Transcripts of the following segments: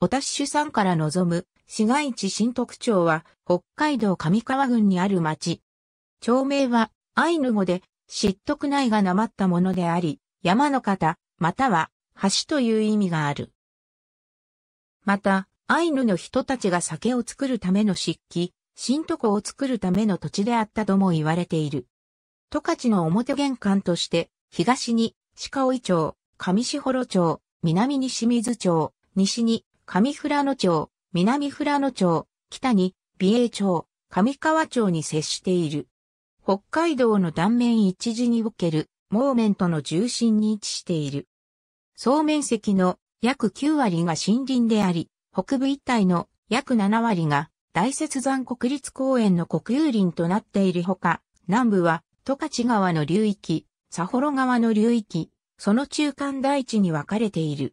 ポタッシュ山から望む市街地新徳町は北海道上川郡にある町。町名はアイヌ語で知徳内がなまったものであり、山の方、または橋という意味がある。また、アイヌの人たちが酒を作るための漆器、新徳を作るための土地であったとも言われている。十勝の表玄関として、東に鹿追町、上士幌町、南に清水町、西に上富良野町、南富良野町、北に美瑛町、上川町に接している。北海道の断面一時における、モーメントの中心に位置している。総面積の約9割が森林であり、北部一帯の約7割が大雪山国立公園の国有林となっているほか、南部は十勝川の流域、佐幌川の流域、その中間大地に分かれている。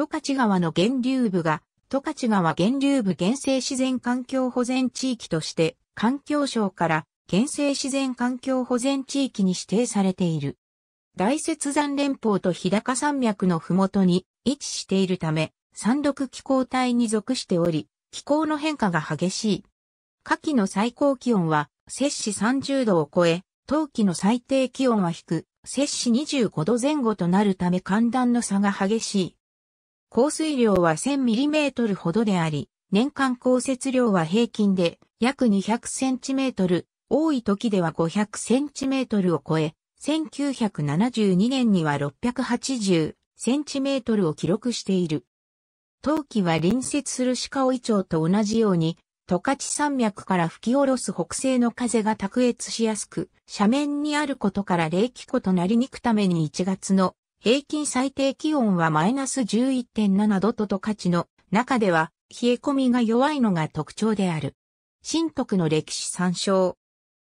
十勝川の源流部が、十勝川源流部原生自然環境保全地域として、環境省から原生自然環境保全地域に指定されている。大雪山連峰と日高山脈のふもとに位置しているため、山麓気候帯に属しており、気候の変化が激しい。夏季の最高気温は、摂氏30度を超え、冬季の最低気温は低く、摂氏25度前後となるため寒暖の差が激しい。降水量は 1000mm ほどであり、年間降雪量は平均で約 200cm、多い時では 500cm を超え、1972年には 680cm を記録している。冬季は隣接する鹿追町と同じように、十勝山脈から吹き下ろす北西の風が卓越しやすく、斜面にあることから冷気湖となりにくために1月の平均最低気温はマイナス11.7度と十勝の中では冷え込みが弱いのが特徴である。新徳の歴史参照。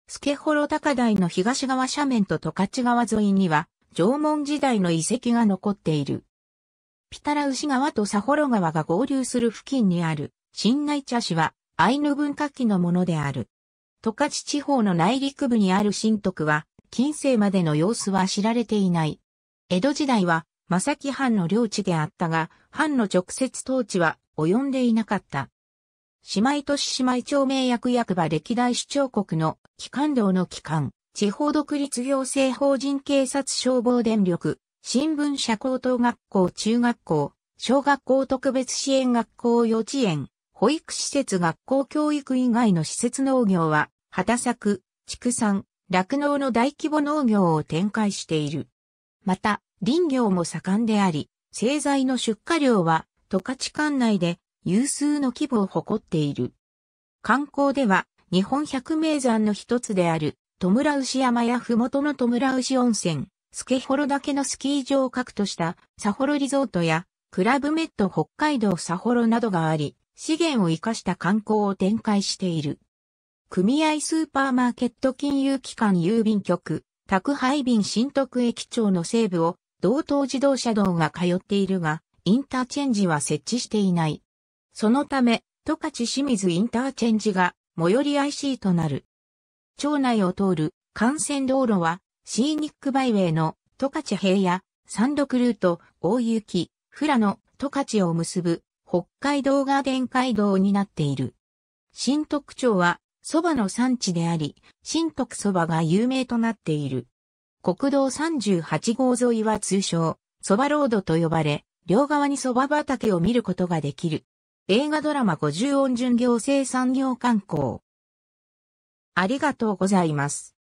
助幌高台の東側斜面と十勝川沿いには縄文時代の遺跡が残っている。ピタラ牛川とサホロ川が合流する付近にある新内茶市はアイヌ文化期のものである。十勝地方の内陸部にある新徳は近世までの様子は知られていない。江戸時代は、正木藩の領地であったが、藩の直接統治は及んでいなかった。姉妹都市姉妹町名役役場歴代市長国の機関道の機関、地方独立行政法人警察消防電力、新聞社高等学校中学校、小学校特別支援学校幼稚園、保育施設学校教育以外の施設農業は、畑作、畜産、酪農の大規模農業を展開している。また、林業も盛んであり、製材の出荷量は、十勝管内で有数の規模を誇っている。観光では、日本百名山の一つである、戸村牛山や麓の戸村牛温泉、助幌岳のスキー場を核としたサホロリゾートや、クラブメット北海道サホロなどがあり、資源を活かした観光を展開している。組合スーパーマーケット金融機関郵便局、宅配便新徳駅町の西部を道東自動車道が通っているが、インターチェンジは設置していない。そのため、十勝清水インターチェンジが最寄り IC となる。町内を通る幹線道路は、シーニックバイウェイの十勝平野、三陸ルート、大雪、富良野、十勝を結ぶ北海道ガーデン街道になっている。新徳町は蕎麦の産地であり、新徳蕎麦が有名となっている。国道38号沿いは通称、蕎麦ロードと呼ばれ、両側に蕎麦畑を見ることができる。映画ドラマ五十音順行政産業観光。ありがとうございます。